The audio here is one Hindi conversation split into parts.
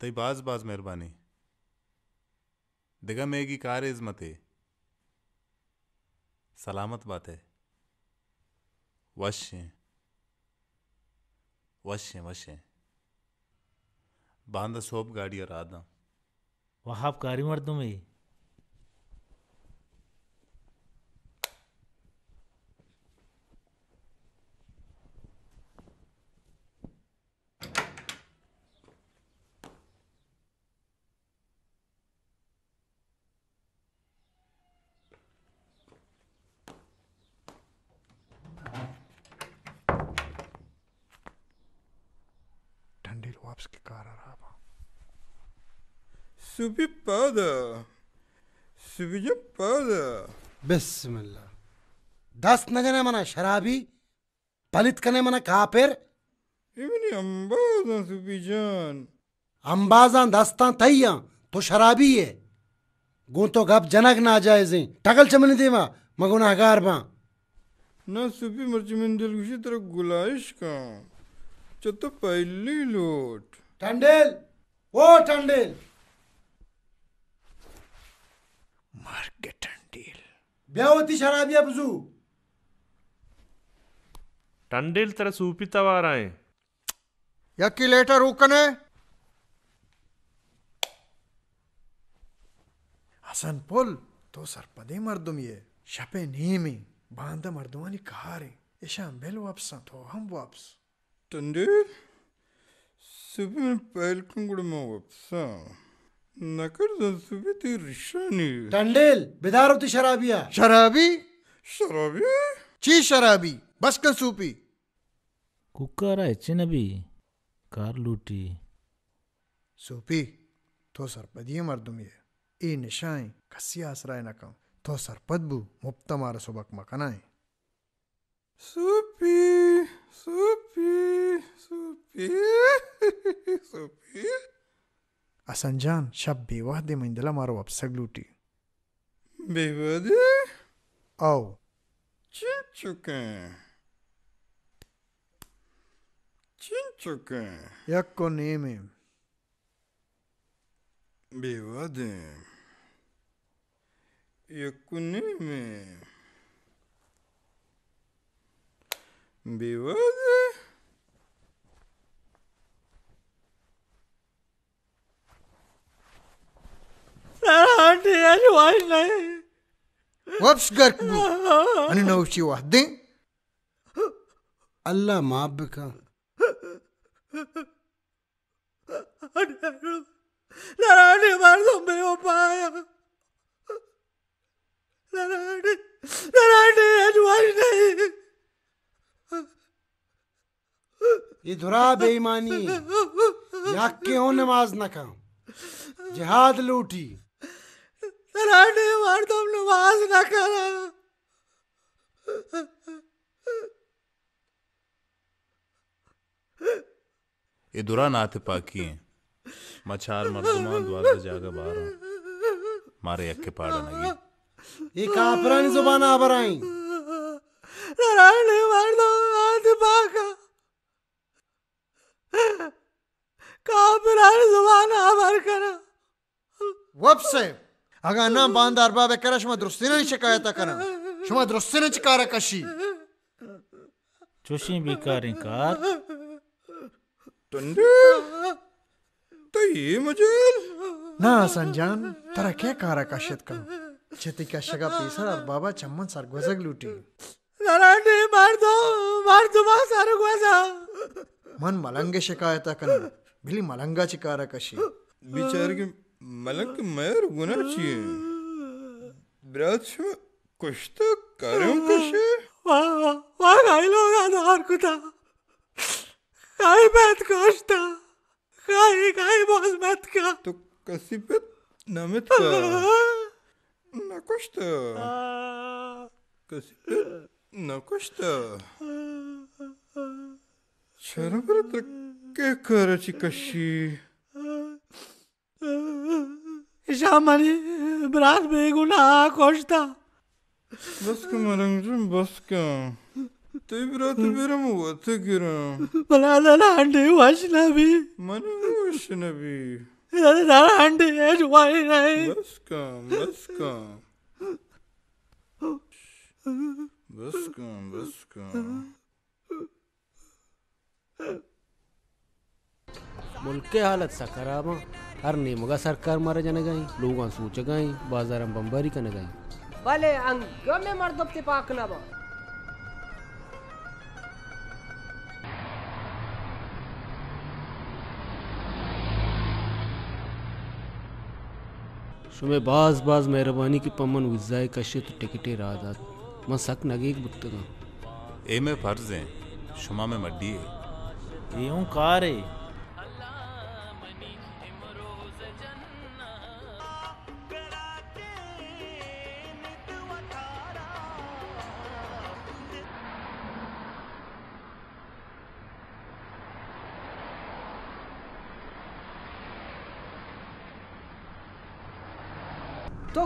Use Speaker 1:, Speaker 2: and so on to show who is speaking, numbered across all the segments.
Speaker 1: तई बाज बाज मेहरबानी दिगा मेगी कार है सलामत बात है वश्य वश है बांधा सोप गाड़ी और आदा
Speaker 2: वहाब कारी मर्द में
Speaker 3: पद स्विज पद बिस्मिल्लाह दस नगने मना शराबी पलित कने मना काफिर इवनी अंबाजान सुबीजान अंबाजान दस्तान थैया तो शराबी है गू तो गप जनक ना जायजे टकल चमन देवा मगुनागार बा
Speaker 4: ना सुपी मर्ची में दिल खुशी तेरा गुलाइश का चतो लोट टंडेल
Speaker 3: टंडेल ማርገተን ዲል ቢያወቲ ሸራቢያ ብዙ टंडेल तेरे सूपी तवार आए यकी लेटर रूकने हसन पुल तो सरपदे मर्दुम ये शपे नीमी बांध मर्दुमानी कहा रे ईशान बेल वापस तो हम वापस टंडेल सुबह पहल कुंगड़ में वापस नकर रिशानी टंडेल बेदार होती शराबिया शराबी शराबी ची शराबी बस सूपी कसूपी
Speaker 2: ಕುಕ್ಕಾರ कार लूटी
Speaker 3: सूपी तो सरपदिये मर्दुम ये ई निशाएं कसी आसराय न कम तो बु मुफ्त मार सुबक मकनाए
Speaker 5: सूपी सूपी सूपी सूपी
Speaker 3: Hasan sebbéva de mind lemarobb szegluti.
Speaker 5: Bevede? Au. Csincsuke.
Speaker 4: Csincsuke.
Speaker 3: Jakko némi.
Speaker 4: Bevede. Jakko némi. Bevede.
Speaker 5: 좋아했네.
Speaker 3: وابشقرك بو انا ناوشي وحدي الله ما بك
Speaker 5: 나라니 말도 매우 봐요. 나라니 나라니 아주 와이네.
Speaker 3: इधरा बेईमानी या क्यों नमाज न खाओ जिहाद लूटी
Speaker 5: कराटे मार तुम नमाज न करा
Speaker 1: ये दुरा नाथ पाकी हैं मछार मर्दमा द्वार जागा बाहर मारे अक्के पाड़ नगी ये कापरानी जुबान आबर आई
Speaker 5: नारायण मार दो तो नाथ पाका कापरानी जुबान आबर करा
Speaker 3: वब से aga anam banda arbab ekara shuma drustina shikayata karam shuma drustina chikara kashi
Speaker 2: चुशी भी कारें
Speaker 4: कार
Speaker 3: टंडे तो ये मुझे ना संजान तेरा क्या कारा का शेत करो छेती का शगा पीसर और बाबा चम्मन सर गजग लूटी
Speaker 5: नारायण ने मार दो मार दो मार सारो गजा
Speaker 3: मन मलंगे शिकायत करना बिली मलंगा चिकारा कशी
Speaker 4: बिचार Маленка мер го начи. Брат,
Speaker 6: кощта, карем
Speaker 5: каше. Вагайло на наркота. Хай бед кощта. Хай, хай боз метка. Тук
Speaker 4: си бед на метка. На кощта. Къси
Speaker 5: бед на кощта. Чара брат, ке карачи каши. Jamali biraz beyguna koştu. Baskı
Speaker 4: marangcım baskı.
Speaker 6: Tüy biratı birim o vatı
Speaker 5: girem. Bana da randı başına bi. Bana da başına bi. Ya da randı eş vay ney. Baskı baskı.
Speaker 7: Baskı baskı. Baskı. ಮುಲ್ಕೆ ಹಾಲತ್ ಸಕರಾಮ ಹರ್ ನೇಮಗ ಸರ್ಕಾರ ಮರ ಜನಗಾಯಿ ಲೂಗನ್ ಸೂಚಗಾಯಿ ಬಾಜಾರಂ ಬಂಬಾರಿ ಕನಗಾಯಿ
Speaker 8: ಬಲೆ ಅಂಗ ಮೆ ಮರ್ದಪ್ತಿ ಪಾಕನಬ
Speaker 7: शुमे बाज बाज मेहरबानी की पमन उज्जाए कशे तो टिकटे राजात मैं सक नगेक बुत्तगा
Speaker 1: ए में फर्ज है शुमा में मड्डी है यूं कार है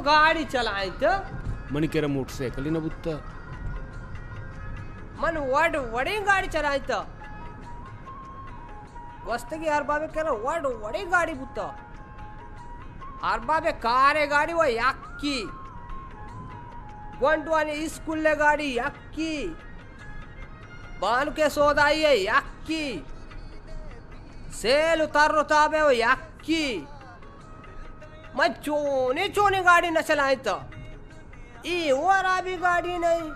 Speaker 8: गाड़ी चलाए तो
Speaker 7: मन केरा मोटरसाइकिल ना बुत्ता
Speaker 8: मन वड वड़े गाड़ी चलाए तो वस्तगी हर बाबे केरा वड वड़े गाड़ी बुत्ता हर बाबे कारे गाड़ी वो यक्की वाले स्कूल ले गाड़ी ಗೊಂಟ್ವಾನಿ ಇಸ್ಕುಲ್ಲೆ ಗಾಡಿ ಅಕ್ಕಿ ಬಾನುಕೆ ಸೋದಾಯಿಯೇ ಅಕ್ಕಿ ಸೇಲು ತರ್ರು वो यक्की मैं चोने चोने गाड़ी न चलाए तो ये वो अराबी गाड़ी नहीं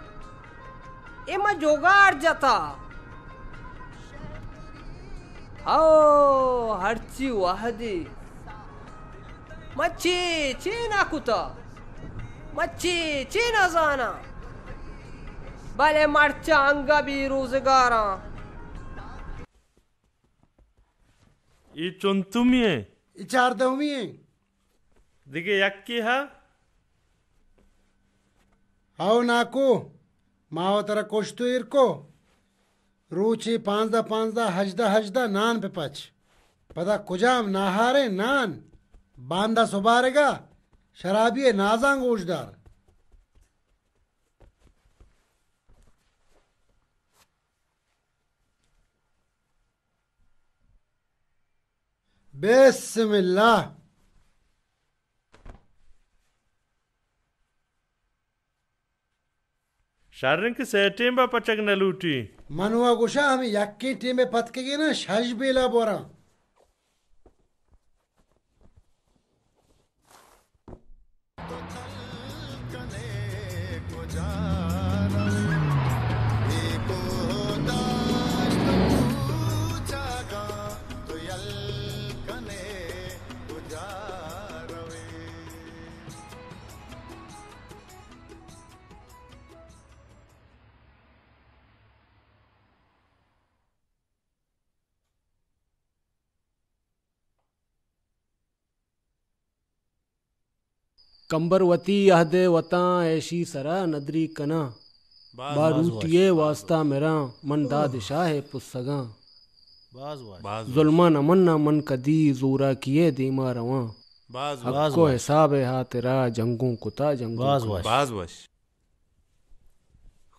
Speaker 8: ये मैं जोगाड़ जाता आओ हरची वाहदी मच्छी ची ना कुता मच्छी ची ना जाना बाले मर चांगा भी रोजगारा
Speaker 9: ये चुन तुम्हें चार
Speaker 3: दमिए ದಿಗಯಕ್ಕಿಹ आओ नाको माओ तरह कुछ तो इरको रूचि पांचदा पांचदा हजदा हजदा नान पे पच पता कुजाम नाहारे नान बांदा सुबारेगा शराबी नाजांग ओजदार شارن که سه تیم با پچک نلوتی منو گوشه همی یکی تیم پتکگی نه شش بیلا بارم
Speaker 7: कंबरवती अहदे वता ऐशी सरा नदरी कना बारूटिये वास्ता मेरा मन दा दिशा है पुस्तगा जुल्मा न मन न मन कदी जोरा किए दीमा रवा हको हिसाब है हा तेरा जंगों कुता जंगों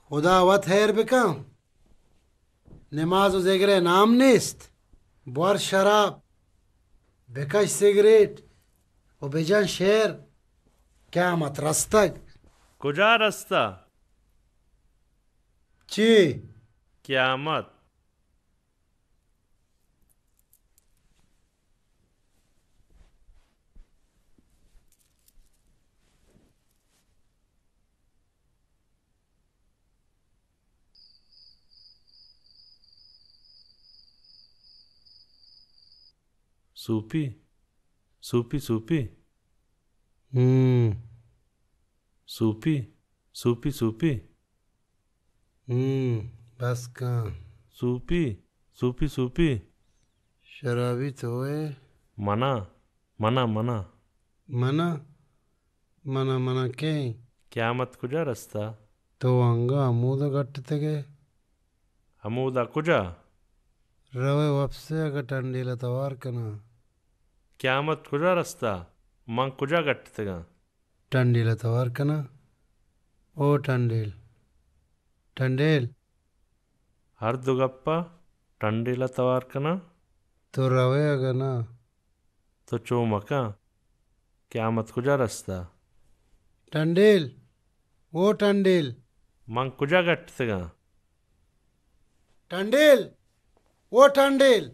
Speaker 3: खुदा वत है रबिका नमाज जेगरे नाम नेस्त बार शराब बेकश सिगरेट और बेजान शेर کامت رسته
Speaker 9: کجا رسته چی قیامت سوپی سوپی سوپی हम्म सूपी सूपी सूपी हम्म बस कहाँ सूपी सूपी सूपी
Speaker 3: शराबी तो है मना मना मना मना मना मना के क्या मत कुजा रस्ता तो अंगा अमूद गट्टे के
Speaker 9: अमूद कुजा
Speaker 3: रवे वापस अगर टंडीला तवार करना
Speaker 9: क्या मत कुजा रस्ता ಮಂಕುಜ ಗಟ್ಟತಗ
Speaker 3: ಟಂಡೀಲ ತವರ್ಕನ ಓ ಟಂಡೀಲ್ ಟಂಡೇಲ್
Speaker 9: ಹರ್ದುಗಪ್ಪ ಟಂಡೀಲ ತವಾರ್ಕನ
Speaker 3: ತುರವೆ ಅಗನ
Speaker 9: तो चौमका क्यामत कुजा रस्ता टंडेल ओ टंडेल मंग कुजा गट्ट
Speaker 3: टंडेल ओ टंडेल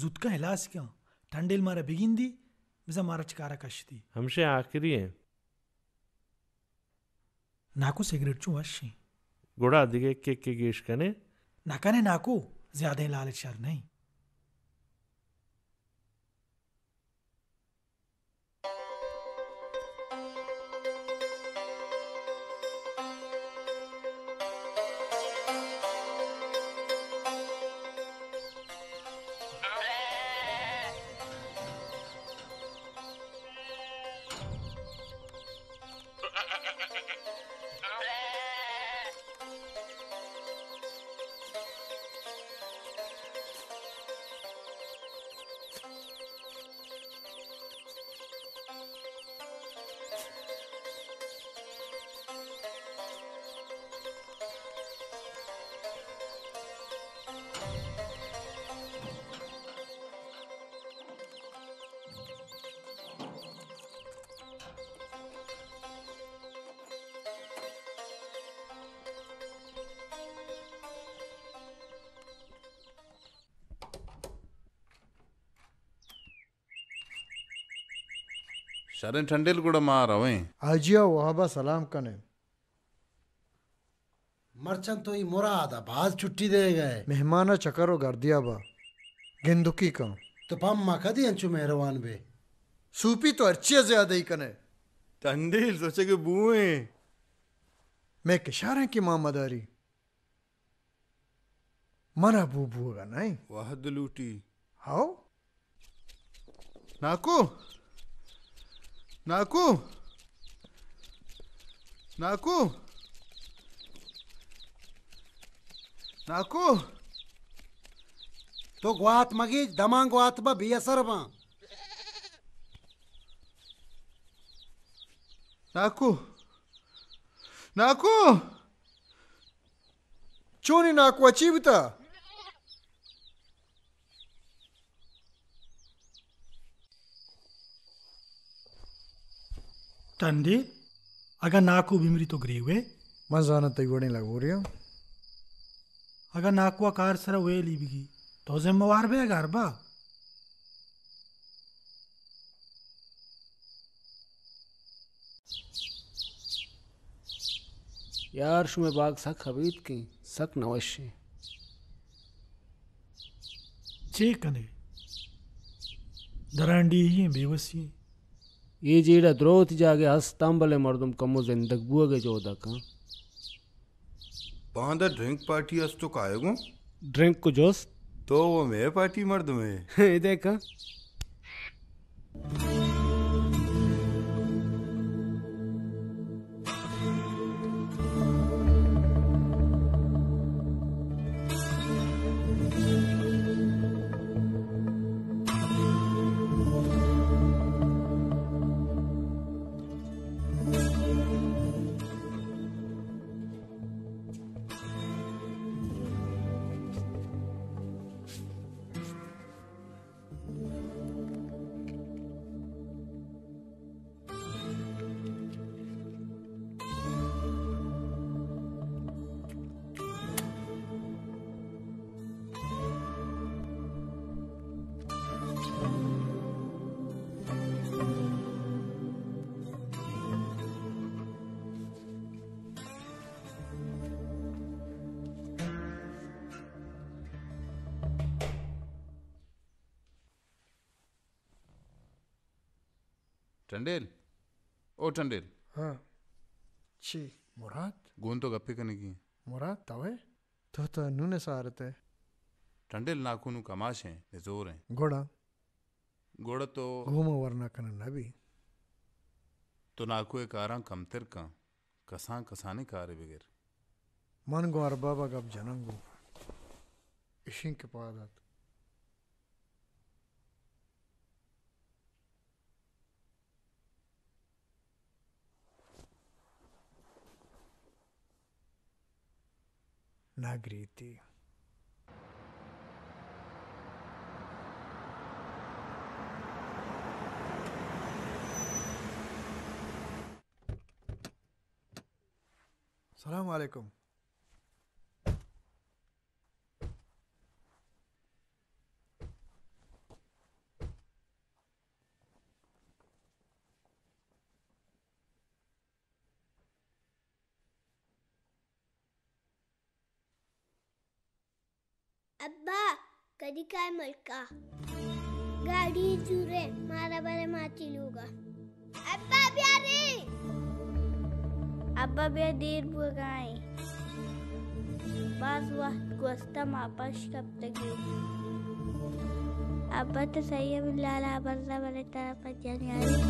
Speaker 10: زودکە هێلاسکە تەندێل مارە بگیندی بزە مارە چکارە کەشتی
Speaker 9: هەمشێ ئاکریە
Speaker 10: ناکو سێگرێت چوو وەشی
Speaker 9: گۆڑا دیگە کێکێ گەێشکەنێ
Speaker 10: ناکەنێ ناکۆ زیادەی لالێت شەر نەی
Speaker 1: शरण ಶರಣ್ ಟಂಡಿಲ್ ಕೂಡ ಮಾರವೆ
Speaker 3: ಅಜಿಯ ವಹಬ सलाम ಕನೆ मर्चन तो ही मुराद बाज छुट्टी दे गए मेहमाना चकरो दिया बा गेंदुकी का तो पाम माखा दी अंचु मेहरवान बे सूपी तो अर्चिया ज्यादा ही कने ठंडेल सोचे के बुए मैं किशारे की मां मदारी मना बू बुआ नहीं वाह दलूटी हाओ नाको Naku? Naku Naku? To guat magi दमा गुआत बा बियसर बा नाकू नाकू चोनी नाकू अचीवता
Speaker 10: Tande, aga naku vimrito greve. Manzana tegwani lagoria. Aga naku akar sara we libigi. Toze है be
Speaker 7: यार शुमे बाग सक हबीत की सक नवश्य चे कने
Speaker 10: दरांडी ही बेवसी
Speaker 7: ये जीड़ा द्रोथ जागे हस तांबले मर्दम कमो जिंदग बुआगे जोदा का बांदर
Speaker 4: ड्रिंक पार्टी अस तो कायगो ड्रिंक को जोस तो वो मेरे पार्टी मर्द में
Speaker 10: देखा
Speaker 1: 800
Speaker 3: हाँ شي मुराद
Speaker 1: गोन तो गप्पे करने की है
Speaker 3: मुराद तावे तो तो नूने सारत है
Speaker 1: टंडेल नाखून कमाश है ने जोर है घोड़ा गोड़ तो
Speaker 3: घूमो वरना कन नबी
Speaker 1: तो नाखू एक आरा कमतर का कसां कसाने कारे बगैर
Speaker 3: मन गो अरबाबा गब जनंगो इशिंग इशिंक पादत nagríti. Assalamu alaikum.
Speaker 8: अब्बा कधी काय मलका गाडी चुरे मारा बारे माती लोगा अब्बा प्यारे अब्बा बे देर बुगाई बस वक्त गोस्ता मापश कब तक अब्बा तो सही है लाला बरसा बड़े तरफ जाने आ रही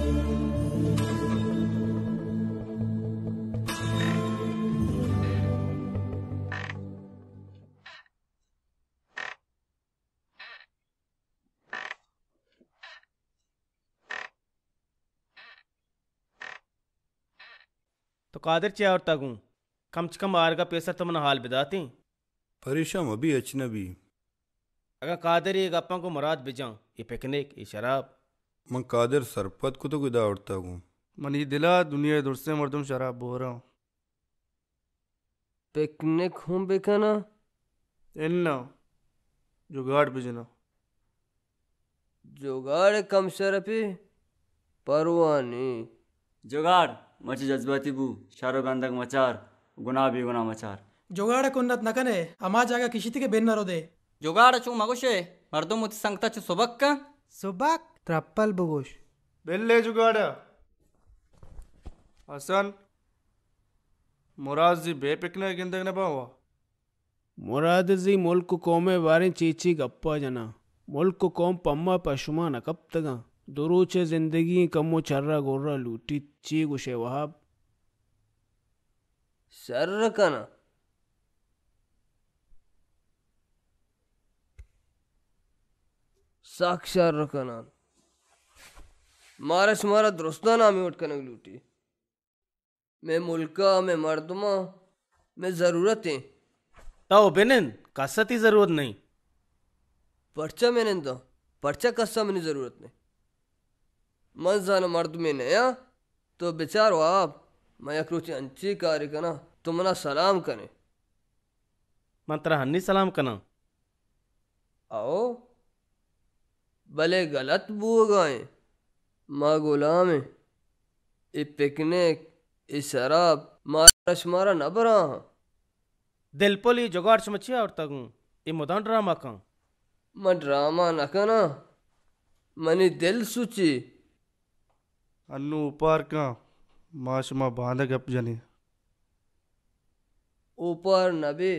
Speaker 11: कादर चे और तगूँ कम से कम आर का पैसा तुमने हाल बिदाते
Speaker 4: परेशान अभी अचनबी
Speaker 11: अगर कादर ये गप्पा को मुराद बिजाऊँ
Speaker 4: ये पिकनिक ये शराब मैं कादर सरपत को तो गुदा उड़ता हूँ
Speaker 11: मन ये दिला दुनिया दूर से मरदम शराब बो रहा हूँ पिकनिक हूँ
Speaker 8: बेकना इन्ना जुगाड़ बिजना जुगाड़ कम शरपी परवानी जुगाड़ मच जज्बाती बू शारो गंदक मचार गुना भी गुना मचार
Speaker 5: जोगाड़
Speaker 10: कुन्नत नकने अमा जागा किसी के बेन नरो दे
Speaker 11: जोगाड़ चू मगुशे मर्दो मुत संगता चू सुबक का सुबक
Speaker 10: त्रप्पल बुगुश
Speaker 11: बेल्ले जोगाड़ हसन मुराद जी बेपिकने गिंदक ने बावा
Speaker 7: मुराद जी मुल्क कोमे बारे चीची गप्पा जना मुल्क कोम पम्मा पशुमा न कब दुरूच जिंदगी कमो चर्रा गोर्रा लूटी ची गुशे वहाब सर्र कना
Speaker 8: साक्षार रखना मारा शुमारा दुरुस्ता ना में उठकर लूटी मैं मुल्का मैं मर्दमा मैं है ताओ बेनन कसती जरूरत नहीं पर्चा मैंने तो पर्चा कस्सा मैंने जरूरत नहीं जाना मर्द में नया हाँ? तो बेचारो आप मैं अक्रुचि अंची कार्य करना तुम ना सलाम करें
Speaker 11: मैं तेरा हन्नी सलाम करना
Speaker 8: आओ भले गलत बू गए माँ गुलाम ये पिकनिक ये शराब मारा न बरा दिल पोली जुगाड़ समझिए और तक ये मुदान ड्रामा का मैं ड्रामा न करना मनी दिल सूची అన్ను बांध
Speaker 11: మాషమా బాధగప్జని
Speaker 8: ऊपर नबी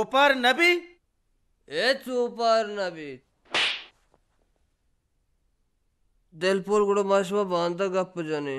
Speaker 8: ऊपर नबी एच ऊपर नबी दिलपुर गुड़ माशमा बांध गप जनी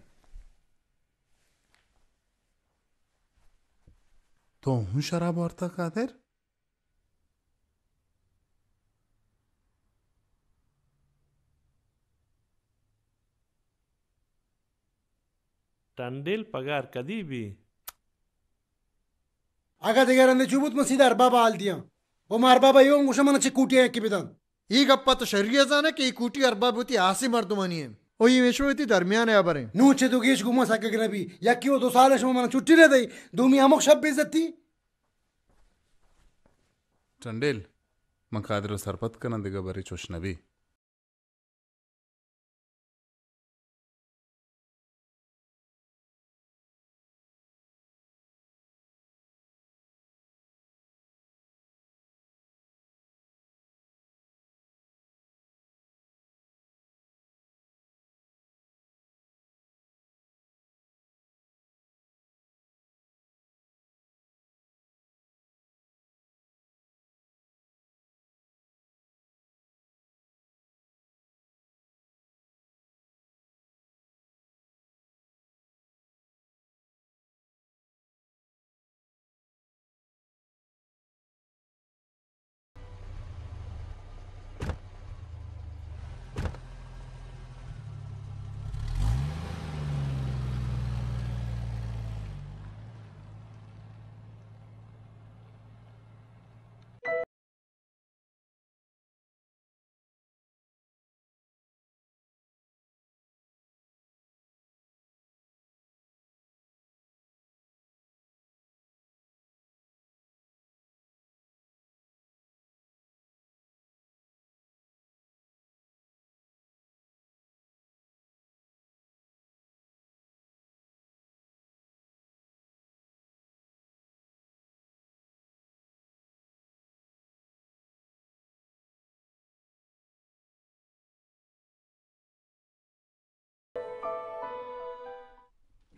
Speaker 1: Tohun şarap orta Kadir.
Speaker 9: Tandil pagar kadibi.
Speaker 3: Aga degerende çubut mu sidar baba al diyor. Omar baba yoğun kuşamanı çık kutiye ekibidan. İyi kapatı şerriye zana ki kutiye arbabı ti asi mardumaniye. ओ ये इति दरमियान है अबरे नु तो गेश गुमा सके के नबी या कि ओ दो साल से मन छुट्टी रे दई दूमी हमक सब इज्जत थी
Speaker 6: टंडेल मखादरो सरपत कनंद गबरे चोश नबी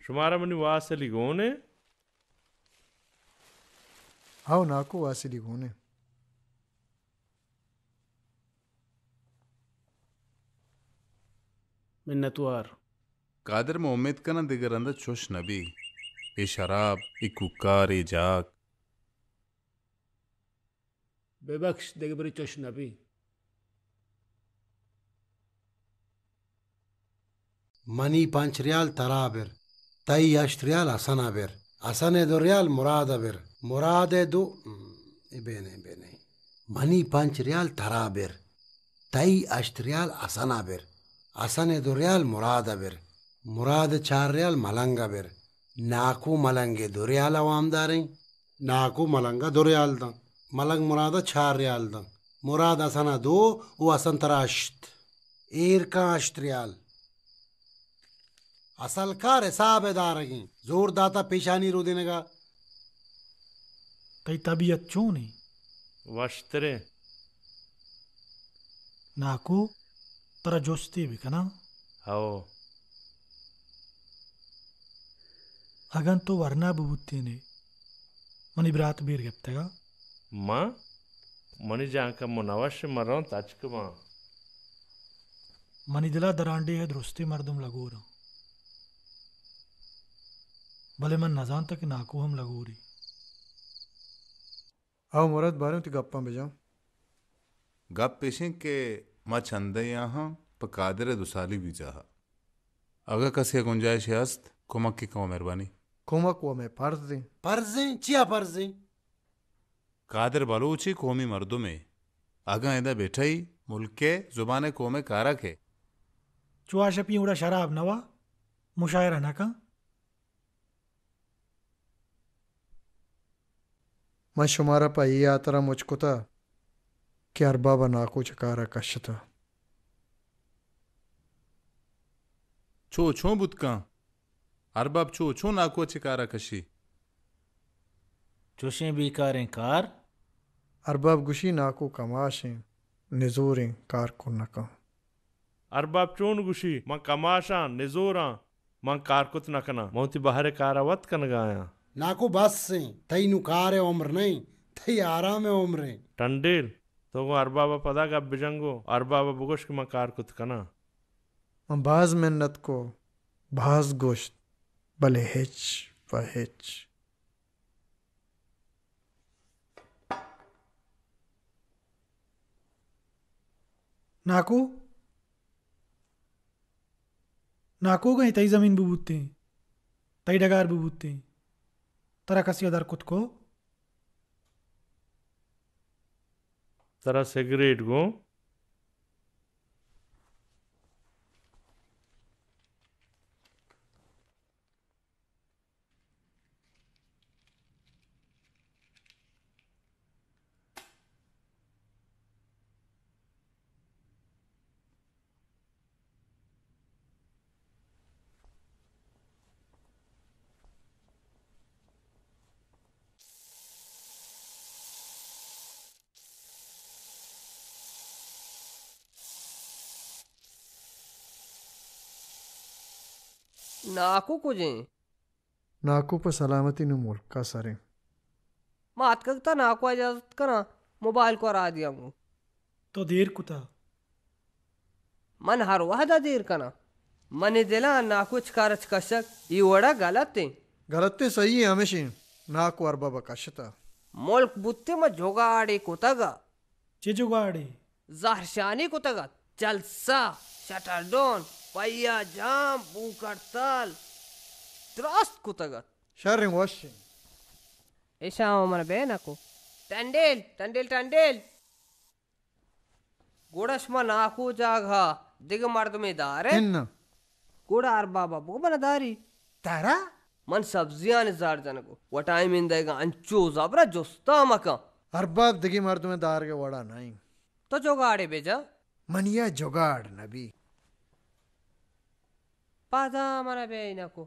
Speaker 9: Shumaramani Vasaligone?
Speaker 3: How Naku Vasaligone?
Speaker 7: minnatwar.
Speaker 1: Kader में नबी ये शराब ये कुकार ये जाग
Speaker 7: बेबख्श दिगबरी चोश नबी
Speaker 3: मनी पांच riyal तराबर Tay yaştırıyal asana bir. Asan edoriyal Murad bir. Murad
Speaker 7: edu... Hmm, bene bene.
Speaker 3: Mani pançriyal tara bir. Tay aştriyal asana bir. Asan edoriyal Murad bir. Murad çağrıyal malanga bir. Naku malange doriyal avamdarin. Naku malanga doriyaldan. Malang murada çağrıyaldan. Murad asana do, o asan tara aşt. Erka aştriyal. असलकार हिसाब दारगी जोर दाता पेशानी रो देने का
Speaker 10: कई तबीयत चो
Speaker 3: नहीं वस्त्रे
Speaker 10: नाको तरा जोस्ती भी कना हाओ अगन तो वरना बुबुत्ती ने मनी ब्रात बीर गप्तेगा
Speaker 9: मां मनी जांका मुनावश मरों ताचक मां
Speaker 10: मनी दिला दरांडी है दुरुस्ती मर्दुम लगोरा भले मन ना जानता कि नाकू हम लगू रही
Speaker 3: आओ मुराद बारे में तो गप्पा भेजा
Speaker 1: गप पेशे के मा चंदे यहाँ पकादर दुसाली भी चाह अगर कसी गुंजाइश हस्त कुमक की कहो मेहरबानी
Speaker 3: कुमक वो मैं फर्जें
Speaker 1: फर्जें चिया फर्जें कादर बलूची कौमी मर्दों में आगा ऐदा बैठा ही मुल्क के जुबान कौमे कारक है
Speaker 10: चुआ शपी उड़ा शराब नवा मुशायरा ना का
Speaker 3: मैं शुमारा पाई ಆ ಥರ ಮುಚ್ಕುತ ಕೆ ಅರ್ಬಾಬ ನಾಕು कश था
Speaker 1: छो छो बुतका अरबाब छो छो ना को चकारा कशी चुशें बीकारें कार
Speaker 3: अरबाब गुशी नाको कमाशें निजोरें कार को नका
Speaker 9: अरबाब चोन गुशी मां कमाशा निजोरा मां कुत नकना मोती बाहर कारावत कन गाया
Speaker 3: नाकू बस से थई नुकार है उम्र नहीं थई आराम है उम्र
Speaker 9: टंडील तो वो अरबाबा पदा का बिजंगो अरबाबा की मकार कुत कना
Speaker 3: बाज मेहनत को बाज गोश्त भले हिच व हिच
Speaker 10: नाकू नाकू कहीं तई जमीन बुबूते तई डगार बुबूते हैं Tarakashi Darkutko.
Speaker 9: Tara Segredo.
Speaker 8: नाकूप
Speaker 3: सलामती नूमोल का सरे
Speaker 8: मात कगता नाको इजाजत करा मोबाइल को रा दिया मु तो देर कुता मन हर वादा देर कना मन दिला ना कुछ कारच कशक ई वड़ा गलत है
Speaker 3: गलत ते तो सही है हमेशा ना को अरबा बकशता
Speaker 8: मुल्क बुत्ते म जोगाड़े कुतगा चे जोगाड़े जहर शानी कुतगा जलसा शटर डाउन पैया जाम पूकर तल त्रास्त कुतगत शरिंग वशिंग ऐसा हो मर बे को टंडेल टंडेल टंडेल गुड़स मन आखू जागा दिग मर्द में दारे इन्ना गुड़ा आर बाबा बुक मन दारी तारा मन सब्जियां निजार जाने को वो टाइम इन देगा अंचो जबरा जोस्ता
Speaker 3: मका हर बाप दिगी मर्द में दार के वड़ा नहीं
Speaker 8: तो जोगाड़े बेजा
Speaker 3: मनिया जोगाड़ नबी
Speaker 8: قد امر بينكم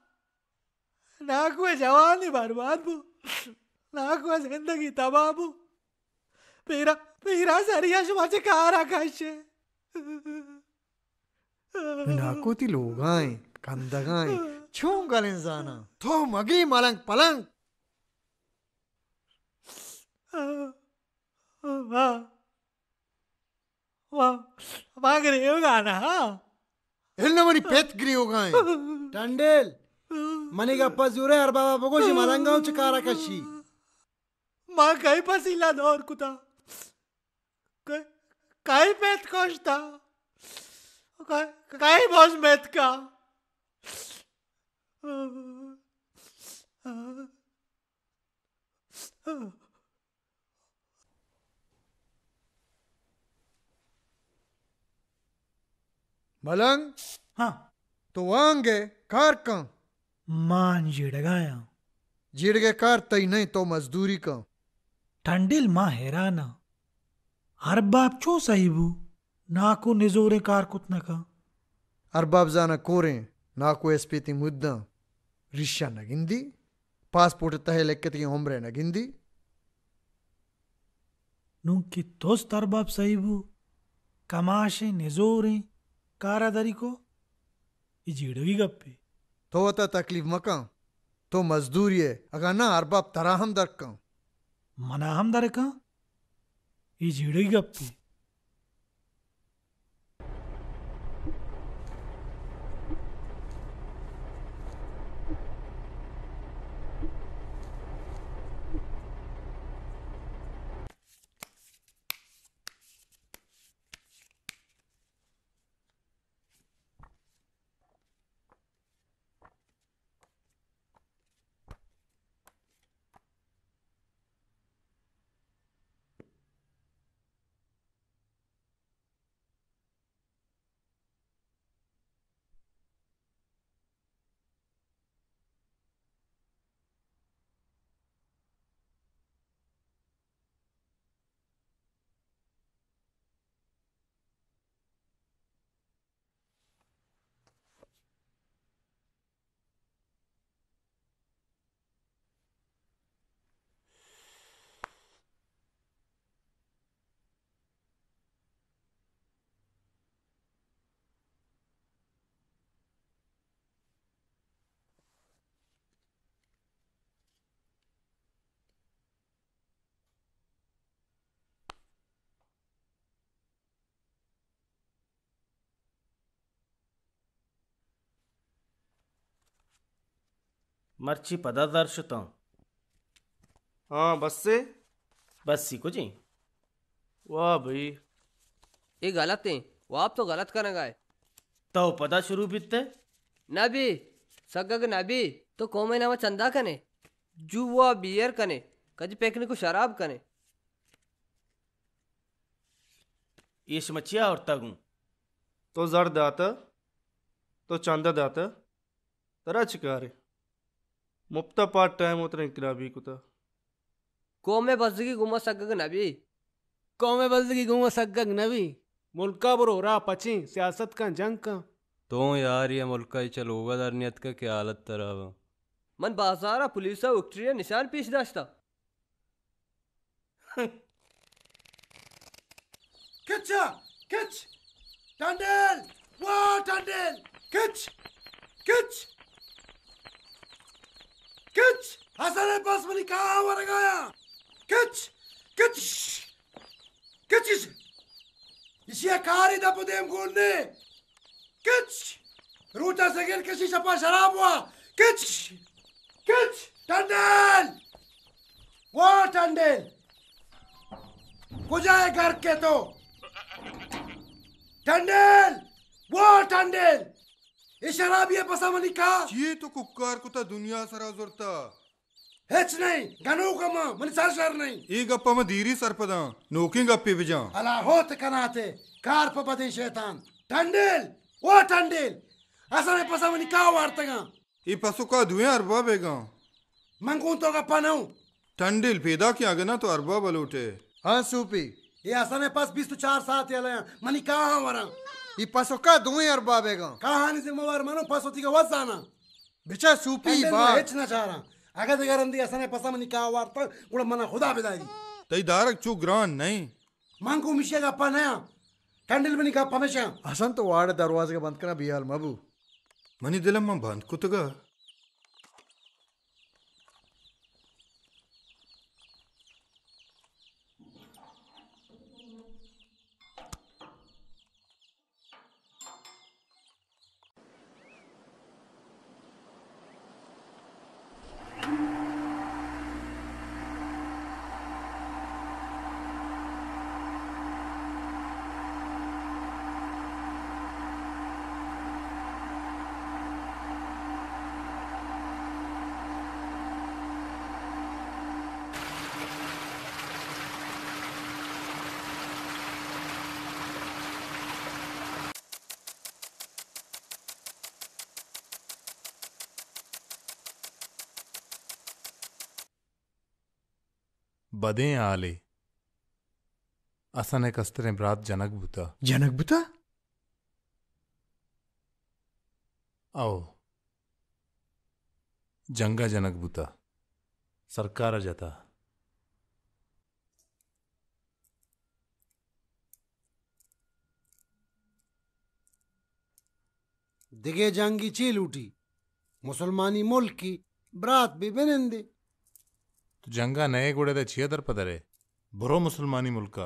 Speaker 5: నాకు జవాన్ని బర్బాదు నాకు జిందగీ తబాబు मेरा मेरा सरिया समाचे कार आकाश नाकोती
Speaker 3: लोग आए कंदग आए
Speaker 5: छोम गल इंसाना थो मगी मलंग पलंग वाह वाह वाह गरीब गाना हाँ इल्ल मरी पेट गरीब गाए Tandel
Speaker 3: Maniga pazure arbaba pogoshi malanga unche cara kashi.
Speaker 5: Ma kai pasila dor kuta. Kai pet kosta. Kai kai bos metka.
Speaker 3: Malang? Ha. Tu wange karkan. मान जिड़ जिड़गे कर तई नहीं तो मजदूरी का ठंडिल मा हैरान हर बाप चो सही बू ना को निजोरे कार कुतना का हर बाप जाना कोरे ना को एस पी ती मुद्दा रिश्या नगिंदी पासपोर्ट तहे लेके ती उम्र नगिंदी
Speaker 10: नुकी तोस तर बाप सही बू कमाशे निजोरे कारादारी को इजीड़ोगी गप्पी تو وته تکلیف مکم
Speaker 3: تو مزدور یې اګه نه ارباب ترا هم درکم منا هم درکم
Speaker 10: ای جیړی غپتی
Speaker 11: मर्ची మర్చి పదదర్శుతాం हाँ बस से बस
Speaker 8: को जी वाह भाई ये गलत है वो आप तो गलत करने गए तो पता शुरू बीतते तो ना भी सगग ना भी तो कौमे नामा चंदा कने जुआ बियर कने कज पेकने को शराब कने
Speaker 11: ये मचिया और तगू तो जर दाता तो चंदा दाता तरा चिकारे मुफ्ता पार्ट टाइम होता है उतरे किनाबी कुता तो। कौमे बजगी गुमा सकग
Speaker 7: नबी कौमे बजगी गुमा सकग नबी मुल्का बुरो रा पची सियासत का जंग का तो यार ये मुल्का ही चलोगा दरनियत का क्या हालत तरह
Speaker 8: मन बाजारा पुलिस उक्ट्रिया निशान पीछ दाश्ता
Speaker 12: किचा किच टंडल वाह टंडल किच किच किच हसने बस मनी कहा वरगाया किच किच किच इसे कारी दा पुदेम गुन्ने किच रूटा से गिर किसी छपा शराब हुआ किच किच टंडेल वो टंडेल गुजाए घर के तो टंडेल वो टंडेल ये शराब ये पसा मनी का ये तो कुकार को ता
Speaker 3: दुनिया सरा जोरता हेच नहीं गनो कम मन सर सर नहीं ई गप्प म धीरी सर पदा
Speaker 4: नोकिंग गप्पी बजा
Speaker 3: अला होत कनाते कार प शैतान टंडेल ओ टंडेल असा ने पसा मनी का वारतगा ई पसु का धुए अरबा बेगा मन को तो गप्पा नो टंडेल पैदा किया गना तो अरबा बलोटे हाँ सूपी ये असा बीस तो चार साथ यला मनी कहां वरा ಈ ಪಸೊಕ್ಕ ದುವೆ ಅರ್ಬಾ ಬೇಗ ಕಹಾನಿ ಜಿಮ್ಮೆವಾರ್ ಮನು ಪಸೊತಿಗೆ ವಸಾನ ಬಿಚ ಸೂಪಿ ಬಾ ಹೆಚ್ಚಿನ ಚಾರ ಅಗದ ಗರಂದಿ ಅಸನೆ ಪಸಮ ನಿಕಾ ವಾರ್ತ ಉಳ ಮನ ಖುದಾ ಬಿದಾರಿ ತೈ ದಾರಕ್ ಚು ಗ್ರಾನ್ ನೈ ಮಂಕು ಮಿಶೆಗ ಅಪ್ಪ ನಯ कैंडल में निकाह पमेशा हसन तो वाड़ दरवाजे का बंद करना बियाल मबू मनी दिलम में बंद कुतगा
Speaker 1: बदे आले असने कस्तरे ब्रात जनक बुता जनक बुता आओ जंगा जनक बुता सरकार जता
Speaker 3: दिगे जंगी चील उठी मुसलमानी मुल्क की बरात भी बिनिंदे
Speaker 1: तो जंगा ನಯಗೂಡದ ಛೇದರ್ ಪದರೆ ಬರೋ ಮುಸಲ್ಮಾನಿ ಮುಲ್ಕ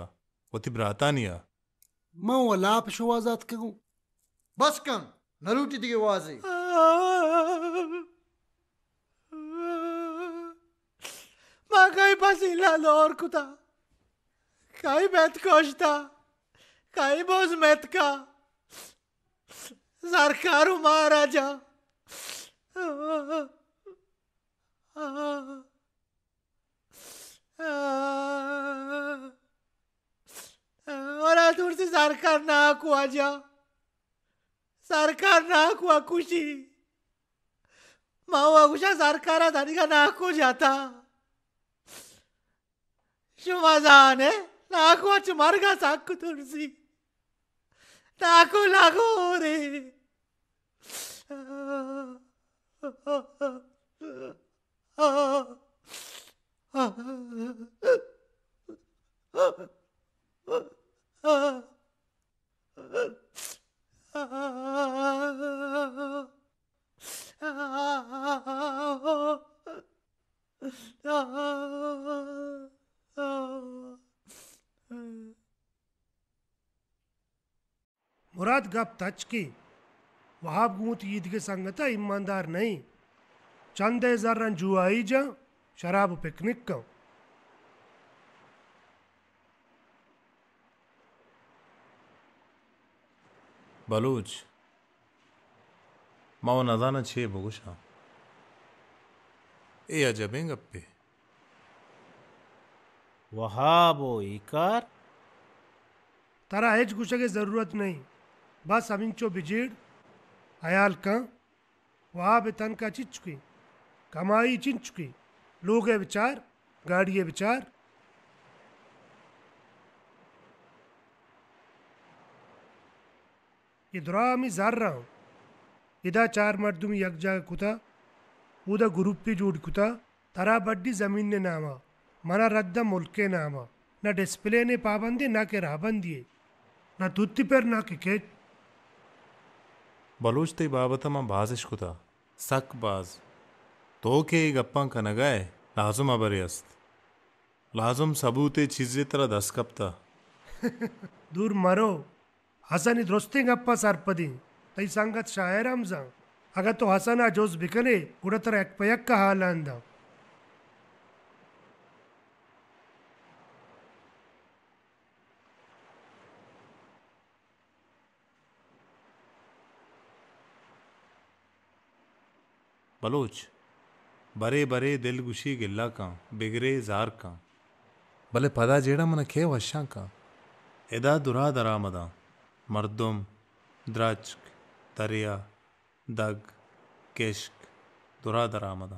Speaker 1: ಒತಿ ಬ್ರಾತಾನಿಯ
Speaker 3: ما هو لاپ شوازات كغو بس كم نروتي دي وازي
Speaker 5: ما كاي باسيلا لور كوتا كاي بيت كوشتا كاي بوز متكا زركارو مهاراجا آه آه ಹೊರತುಡಿಸಿ ಸರ್ಕಾರನ ಹಾಕು ಅಜ ಸರ್ಕಾರನ ಹಾಕುವ ಖುಷಿ ಮಾವ ಹುಷ ಸರ್ಕಾರ ನನಗ ನಾಕು ಜಾತ ಶುಭದಾನೆ ನಾಕು ಅಚ್ಚು ಮಾರ್ಗ ಸಾಕು ತುಳಸಿ ನಾಕು ಲಾಗೋ ರೇ Oh. मुराद
Speaker 12: गप तच की वहाब गूत ईद के संगत ईमानदार नहीं चंदे जर्रन जुआई जा शराब पिकनिक को
Speaker 1: बलूच माओ नजाना छे बोगुशा ए अजबें गप्पे वहाबो
Speaker 12: इकार तारा हेज गुशा की जरूरत नहीं बस अमिंचो बिजेड़ आयाल का वहाँ बेतन का चिंचुकी कमाई चिंचुकी लोग है विचार गाड़ी है विचार ये दुरा मैं जार रहा हूँ इधा चार मर्दुम यक जा कुता उदा ग्रुप जोड़ कुता तारा बड्डी जमीन ने नामा मना रद्द मुल्के नामा ना डिस्प्ले ने पाबंदी ना के राबंदी ना तुत्ती पर ना के केच
Speaker 1: बलोच ते बाबत मां बाजिश कुता सक बाज तो के गप्पा का नगा आभारी ابری लाजम सबूते चीज़े چیزی दस कपता
Speaker 12: दूर मरो हसानी द्रोस्ते गप्पा सारपदी तई सांगत शायराम जा आगा तो हसाना जोस भिकने उड तर एक पयक हाल अंदा
Speaker 1: बलोच బరే బరే దెల్గుషి గిల్లాక బిగరే జార్క భలే పదా చేయడం మనకే వశాక ఎదా దురాదరామద మర్దోం ద్రాచ్క్ దరియా దగ్ కెష్క్ దురాదరామద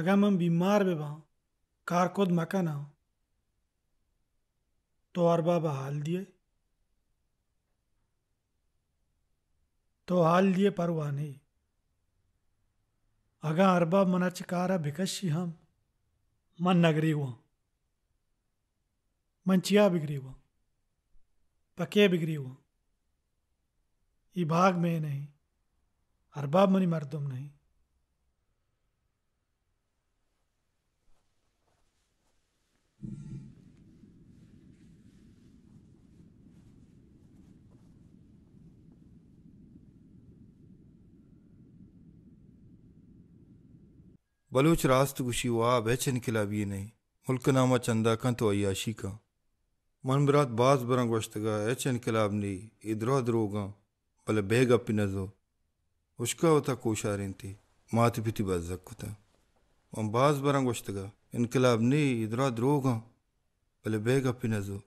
Speaker 10: اگر من بیمار ببم Karkod makana. Torba बहाल दिए तो हाल दिए परवा नहीं अगा अरबा मना चिकारा भिकशी हम मन नगरी हुआ मंचिया बिगरी हुआ पके बिगरी हुआ ई भाग में नहीं अरबाब मनी मरदम नहीं
Speaker 4: बलूच रास्त गुशी हुआ बहच इनकलाबी नहीं मुल्कनामा चंदा कं तो अयाशी का बरात बाज बरंग वशतगा एच इनकलाब नी इधरो दरोगा भले बेग अपी नजो उसका होता रही थी मात पिती बाजक होता हम बाज बरंग वशतगा इनकलाब नी इधरो दरोगा भले बेग अपी नजो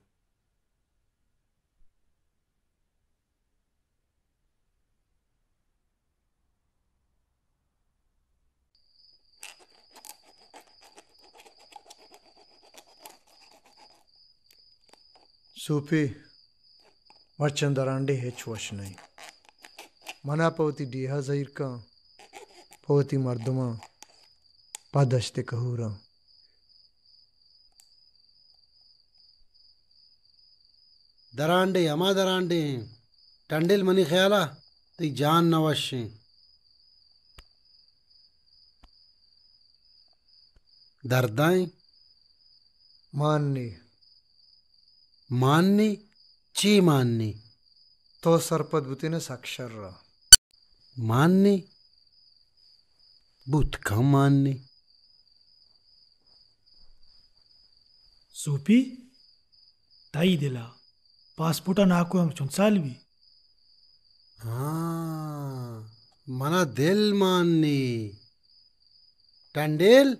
Speaker 3: Supi Marchandarande H. Vashnai Mana Pavati Diha Zairka Pavati Marduma Padashte Kahura دراندې اما دراندې ټنډل منی خیاله تی جان نوشي دردای ماننی માનની ચી માનની તો સર્પદભૂતિને સાક્ષર ર માનની
Speaker 10: બુદ્ધકા માનની ಸೂಪಿ ತಾಯಿದೆಲ್ಲ ಪಾಸ್ಪೋರ್ಟನ್ನು ಹಾಕು ಅಂಚೊಂದು ಸಾಲ್ವಿ మన
Speaker 3: దెల్మాన్ని టండేల్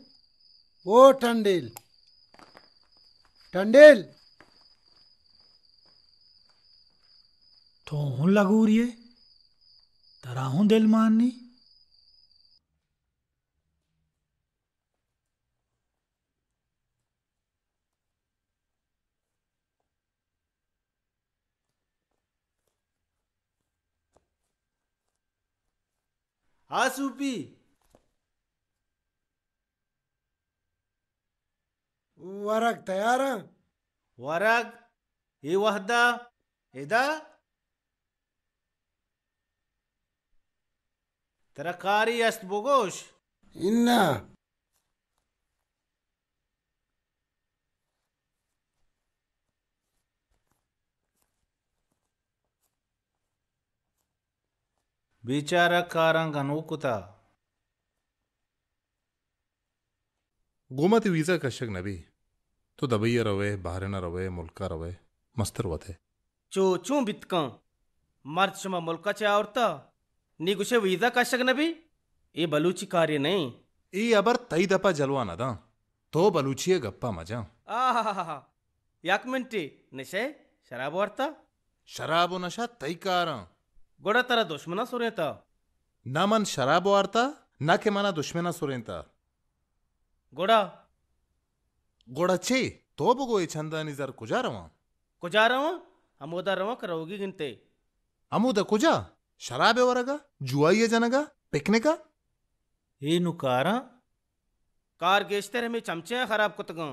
Speaker 3: ఓ టండేల్
Speaker 10: టండేల్ તો હું લગુરીએ તારા હું દિલ માનની
Speaker 2: હા સુપી ವರಗ್ ತಯಾರ ವರಗ್ ಈ ವಹದ ಇದ Terakari jest Boguś. Inna. ವಿಚಾರಕಾರಂಗನು
Speaker 1: ಕುತ गोमती वीजा कशक नबी तो दबैया रवे न रवे मुल्का रवे मस्तर वते
Speaker 11: चो चू बितक मर्च में मुल्का चे ನೀ ಗುಷೆ ವೀಸಾ ಕಷ್ಟಗನ
Speaker 1: ಬಿ ಈ ಬಲೂಚಿ ಕಾರ್ಯ ನೈ ಈ ಅಬರ್ ತೈದಪ ಜಲ್ವಾನದ ತೋ ಬಲೂಚಿಯ ಗಪ್ಪ ಮಜ
Speaker 11: ಆಹಾ ಯಾಕೆ ಮಿಂಟಿ ನಶೆ ಶರಾಬು ಅರ್ಥ
Speaker 2: ಶರಾಬು ನಶ ತೈಕಾರ ಗೊಡ ತರ ದುಶ್ಮನ ಸುರೇತ
Speaker 1: ನಮನ್ ಶರಾಬು ಅರ್ಥ ನಕೆ ಮನ ದುಶ್ಮನ ಸುರೇಂತ ಗೊಡ ಗೊಡಚ್ಚಿ ತೋಬಗೋ ಈ ಚಂದಾನಿ ಜರ್ ಕುಜಾರವ ಕುಜಾರವ ಅಮೋದಾರವ ಕರೋಗಿ ಗಿಂತೆ ಅಮೋದ ಕುಜಾ ಶರಾಬೆ ಹೊರಗ ಜುವಾಯಿಯ ಜನಗ
Speaker 2: ಪೆಕ್ನೆಗ ಏನು ಕಾರ
Speaker 11: कार गेश्तर में चमचे खराब कुतगों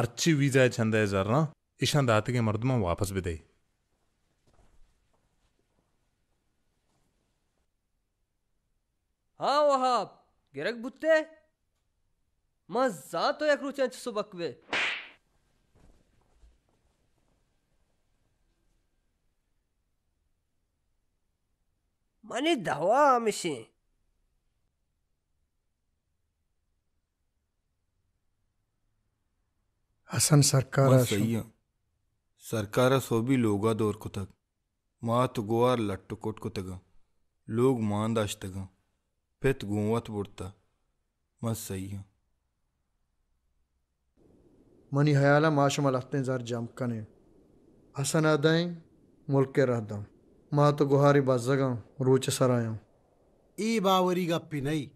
Speaker 1: अर्ची वीजा चंदे जरना ईशान दाती के मर्द में वापस भी दे
Speaker 8: हाँ वहाब गिरक बुत्ते मैं तो एक माने धावा आमिशें
Speaker 3: हसन सरकार सही
Speaker 4: ಸರ್ಕಾರ ಸೋಬಿ ಲೋಗಾದೋರ್ ಕುತಗ ಮಾತು ಗೋವಾರ್ ಲಟ್ಟು ಕೊಟ್ ಕುತಗ ಲೋಗ್ ಮಾಂದಾಶ್ ತಗ ಪೆತ್ ಗೋವತ್ ಬುಡ್ತ ಮಸ್ ಸಯ್ಯ
Speaker 3: ಮನಿ ಹಯಾಲ ಮಾಶಮ ಲಫ್ತೆ ಜಾರ್ ಜಮ್ಕನೆ ಹಸನ ಅದಾಯ ಮುಲ್ಕೆ ರಹದಂ मां तो गुहारी बाजगा रूच सरायो ई बावरी गप्पी नहीं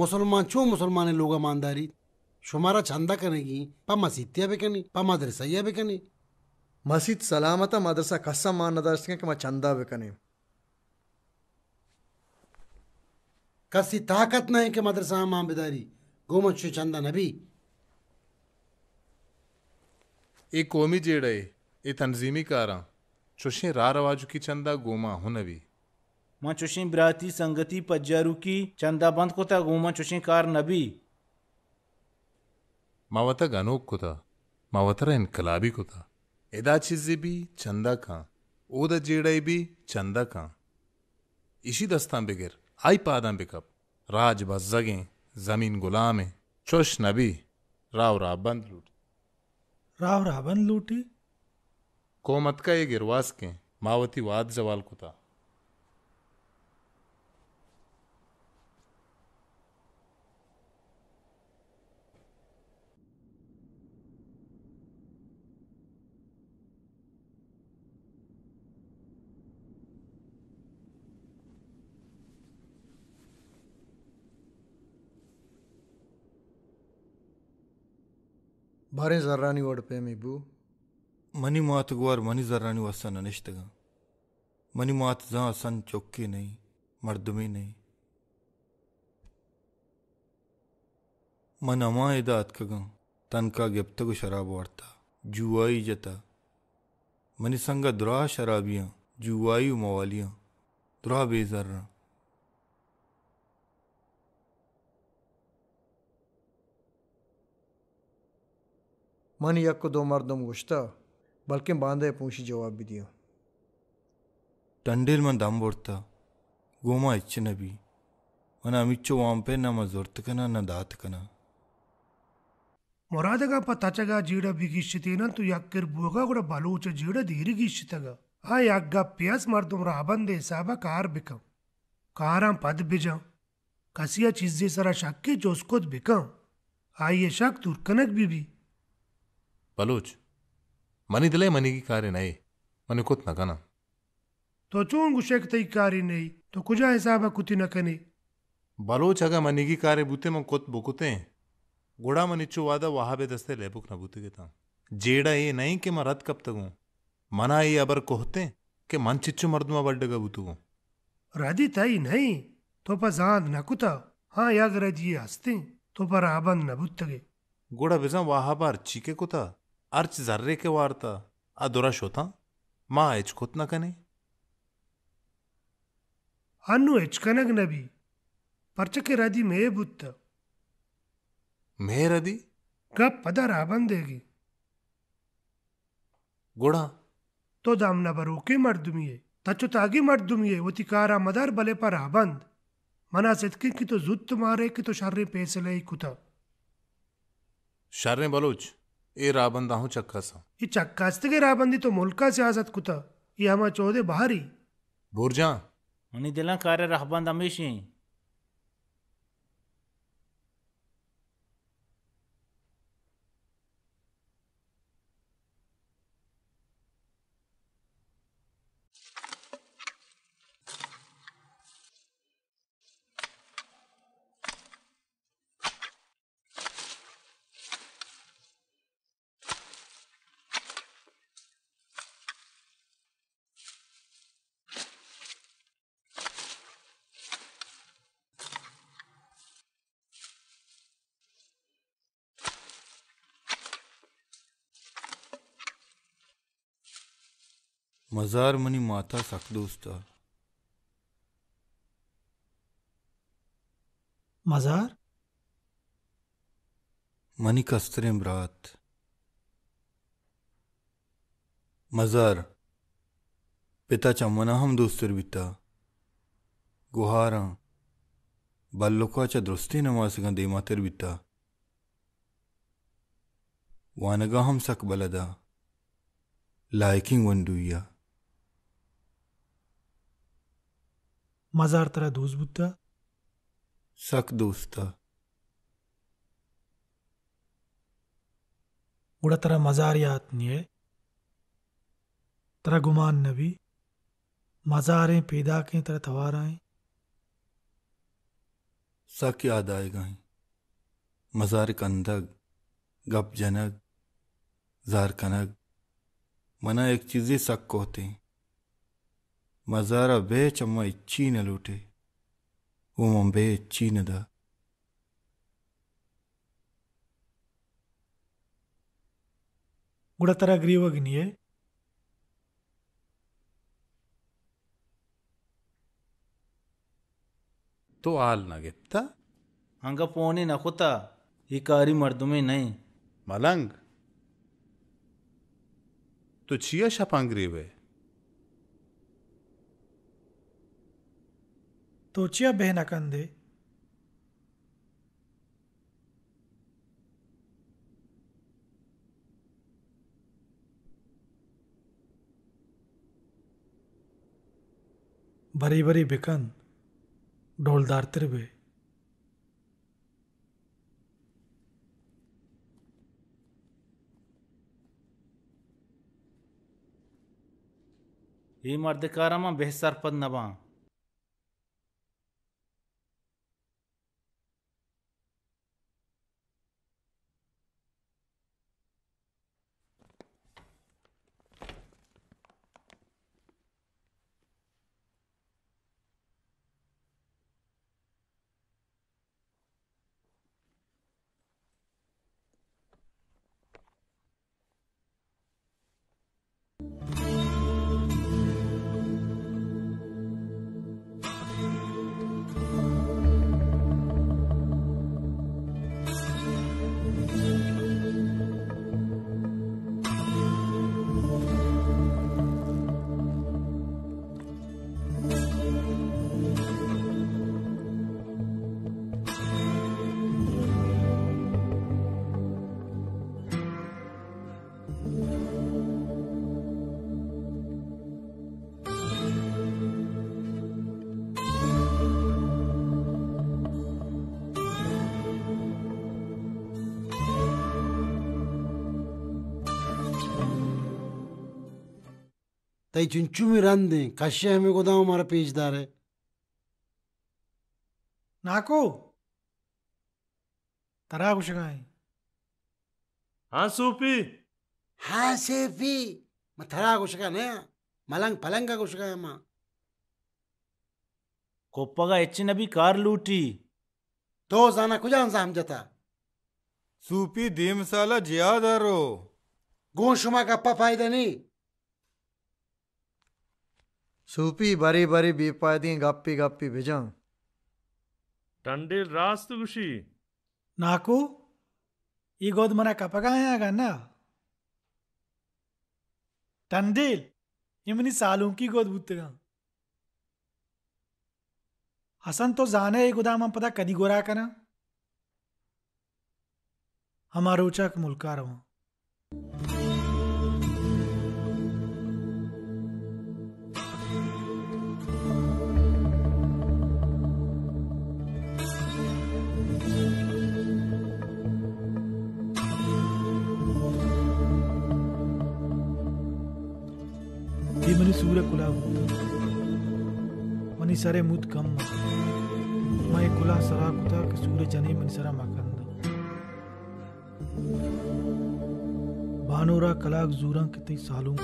Speaker 3: मुसलमान छो मुसलमान लोग ईमानदारी शुमारा चंदा करेगी पा मसीतिया भी कनी पा मदरसैया भी कनी मसीद सलामत मदरसा कसम मान नदर्स के मा चंदा बेकनी कसी ताकत नहीं के मदरसा मां बिदारी गोमन
Speaker 1: शो चंदा नबी एक कौमी जेड़ा है ये तंजीमी कारा चुशी रारवाजु की चंदा गोमा हुनवी मां
Speaker 2: चुशी ब्राती संगति पज्जारू की चंदा बंद कोता गोमा चुशी कार नबी
Speaker 1: मावत गनोक कोता मावतरा इनकलाबी कोता एदा चीजें भी चंदा का ओद जेड़ाई भी चंदा का इसी दस्तां बिगिर आई पादां बिकप राज बस जगें जमीन गुलाम है चुश नबी राव राबंद लूट
Speaker 10: राव राबंद लूटी
Speaker 1: कोमत का ये गिरवास के मावती वाद जवाल कुता
Speaker 3: भारी जर्रा नहीं पे मीबू
Speaker 4: ಮನಿ ಮಾತುಗುವಾರ್ ಮನಿ ಜರ್ರಾಣಿ ವಸನ್ ಅನಿಷ್ಟಗ ಮನಿ ಮಾತು ಜಾ ಸನ್ ಚೊಕ್ಕಿ ನೈ ಮರ್ದುಮಿ ನೈ ಮನ ಅಮಾಯದ ಅತ್ಕಗ ತನಕ ಗೆಪ್ತಗು ಶರಾಬ್ ವಾಡ್ತಾ ಜುವಾಯಿ ಜತ ಮನಿ ಸಂಗ ದುರಾ ಶರಾಬಿಯಾں जुआयु मवालियाँ दुरा बेजर्रा
Speaker 3: من یک دو مردم گشته बल्कि बांधे पूछी जवाब भी दियो
Speaker 4: टंडेल में दम बढ़ता गोमा इच्छन भी मन अमिचो वाम पे ना मजोरतकना ना दातकना
Speaker 12: ಮೊರಾದಗ ಪ ತಚಗ ಜೀಡ ಬಿಗಿಶ್ಚಿತೇನಂತು ಯಾಕ್ಕಿರ್ ಬುಗ ಗುಡ ಬಲೂಚ ಜೀಡ ದೀರಿಗಿಶ್ಚಿತಗ ಆ ಯಾಗ್ಗ ಪ್ಯಾಸ್ ಮಾಡ್ದುಮ್ರ ಅಬಂದೆ ಸಾಬ ಕಾರ್ ಬಿಕಂ ಕಾರಾಂ ಪದ್ ಬಿಜಂ ಕಸಿಯ ಚಿಜ್ಜೆ ಸರ ಶಕ್ಕಿ ಜೋಸ್ಕೋದ್ ಬಿಕಂ ಆ ಯಶಾಕ್ ತುರ್ಕನಕ್ ಬಿಬಿ
Speaker 1: ಬಲೂಚ್ ಮನಿದಲೇ ಮನಿಗೆ ಕಾರಿನೈ ಮನೆ ಕೂತ್ನಕನ
Speaker 12: ತೊಚೂನ್ ಗುಶೆಕ್ ತೈ ಕಾರಿನೈ
Speaker 1: तो कुजा हिसाब कुतिन कने बलोच अगा मनिगी कारे बुते मन कोत बुकुते गोड़ा मन इच्छु वादा वहा बे दस्ते लेबुक न बुते गेता जेड़ा ये नहीं कि मैं रत कब तगू मना ये अबर कोहते कि मन चिच्छु मर्दमा बड्डगा बुतुगु
Speaker 12: रादी ताई नहीं तो पर जांद न कुता हाँ याद रजिए हस्ते तो पर
Speaker 1: आबंद चीके कुता अर्च जर्रेके वार्ता अदुरा शोता मा हिचकोत तो न कने
Speaker 12: ಅನ್ನು ಹೆಚ್ಕನಗ್ ನಬಿ ಪರ್ಚಕ್ಕೆ ರದಿ ಮೇ ಬುತ್ತ ಮೇರದಿ ಗ ಪದ ರಾಬಂದೇಗಿ ಗುಣ तो दामना मर दुमिये तचो तागी दुमिये वो तिकारा मदार बले पर आबंद मना सिद्ध की तो जुत मारे की तो शर्रे पेसले कुता
Speaker 1: शर्रे बलोच ਇਹ ਰਾਵਣ ਦਾ ਹੂੰ ਚੱਕਾ ਸਾਂ
Speaker 12: ਇਹ ਚੱਕਾ ਸਤ ਕੇ ਰਾਵਣ ਦੀ ਤੋਂ ਮੁਲਕਾ ਸਿਆਸਤ ਕੁਤਾ ਇਹ ਹਮਾ ਚੋਦੇ ਬਾਹਰੀ
Speaker 1: ਬੁਰਜਾਂ ਹਣੀ ਦਿਲਾਂ
Speaker 2: ਕਰ ਰਹਿਬੰਦ ਮੇਸ਼ੀ
Speaker 4: मज़ार मनी माथा सकदोस्ता मज़ार मनी कस्तरेम रात मज़ार पिता चमना हम दोस्तर बिता गुहारा बाल्लोकाच्या दृष्टीनं दे देमातर बिता वानगा हम सकबलदा लायकिंग वन डुया
Speaker 10: मजार तरह dost बुद्धा
Speaker 4: सक दोस्ता
Speaker 10: उड़ा तरह मजार याद नहीं है गुमान नबी मजारें पैदा के तरह थवार आए
Speaker 4: सक याद आएगा मजार कंधक गप जनक जार कनक मना एक चीज़ें सक होती हैं mazara be chama ichina lute umam be ichina da
Speaker 10: ಗುಡತರ ಗ್ರೀವಗ್ನಿಯೇ
Speaker 2: तो आल नगेत्ता हंगा पोने नकोता ही कारी मर्दुमे नहीं मलंग तो
Speaker 1: छिया शपांग्री वे
Speaker 10: તોચિયા બહેના કંદે भरी भरी बिकन ढोलदार त्रिवे
Speaker 2: ये मर्द कारमा बेहसर पद नबा
Speaker 3: тъй чунчуми ранди кашеҳами гудам мара пеш даре
Speaker 10: наку тара хушагай ҳа супи ҳа сепи
Speaker 3: ма тара хушага не మలంగ్ పలంగా గుషగాయమ్మ గొప్పగా ఇచ్చినవి కార్లూటి తో జానా కుజాన్ సాం జత సూపి దీంసాల జియాదారు గోషుమా గప్ప ఫాయిదని सूपी बारी बारी बीपादी गापी
Speaker 10: गापी भिजा
Speaker 9: ಟಂಡಿಲ್ ರಾಸ್ತು ಖುಷಿ
Speaker 10: ನಾಕು ಈಗೋದ್ ಮನ ಕಪಗಾಯಾಗನ टंडेल मनी सालों की गोद बुतगा हसन तो जाने एक उदाम हम पता कदी गोरा कना हमारोचक मुल्का रहो दूर कुला मनीषारे मुद कम मैं कुला सरा कुता के सूर्य जने मनीषारा माकंद बानोरा कलाक जूरा कित सालू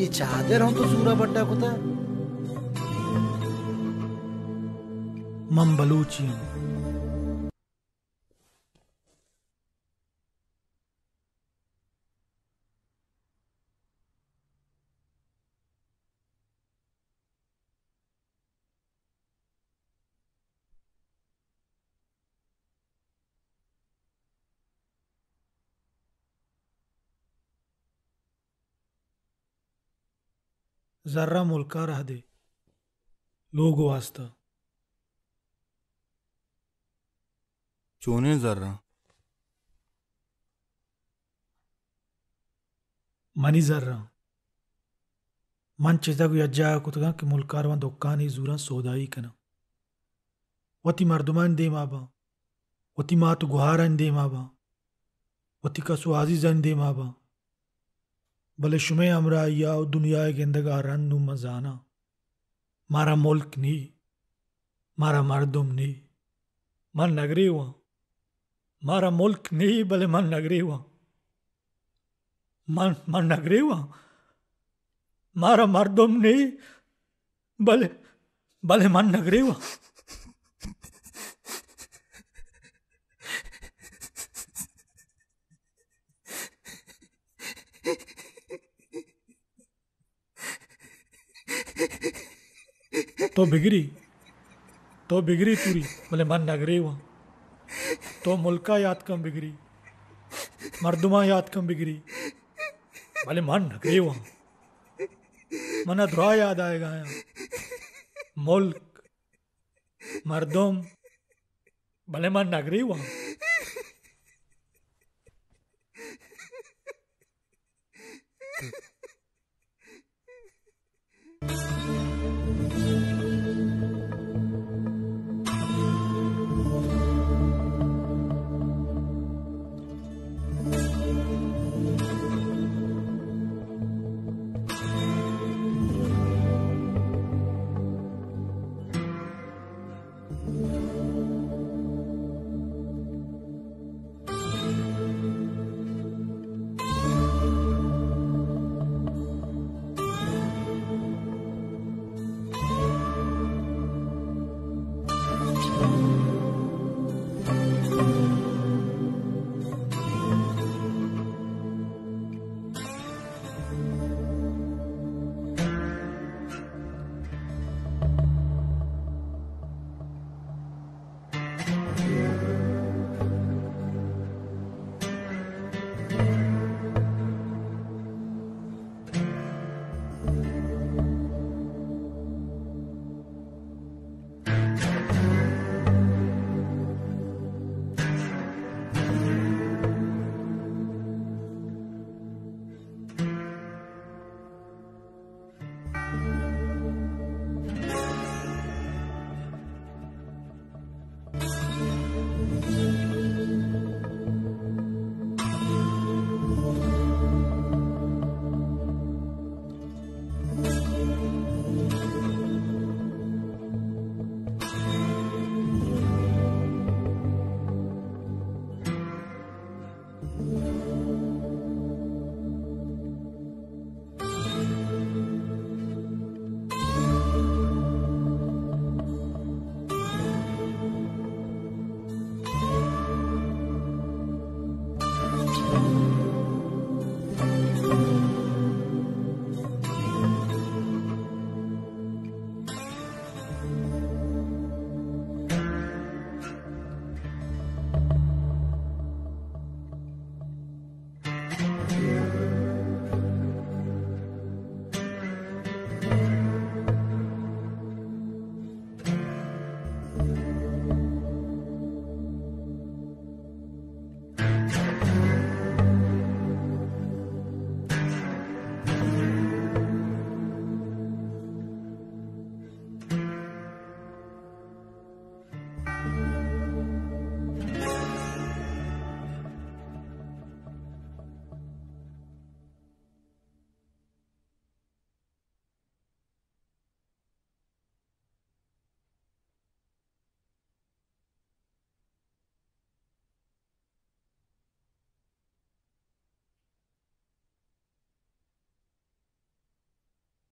Speaker 10: ये चादर हो तो
Speaker 3: सूरा बट्टा कुता
Speaker 10: मम बलूचियन जर्रा मुल्का रह दे लोग वास्ता
Speaker 4: चूने जर्रा
Speaker 10: मनी जर्रा मन कोई अज्जा को तो कि मुल्कार व दुकान ही जूरा ही कना वती मर्दुमान दे माबा वती मात गुहारन दे माबा वती का कसु जन दे माबा भले शुमे अमरा या दुनिया के अंदर का रन नू मजाना मारा मुल्क नहीं मारा मरदुम नहीं मन नगरी हुआ मारा मुल्क नहीं भले मन नगरी हुआ मन मन नगरी हुआ मारा मरदम नहीं भले भले मन नगरी हुआ तो बिगड़ी तो बिगड़ी पूरी भले मन नगरी हुआ तो मुल्का याद कम बिगड़ी मर्दुमा याद कम बिगड़ी भले मन ढके वहाँ मन अधरा याद आएगा यहाँ मुल्क मर्दम भले मन नगरी वहाँ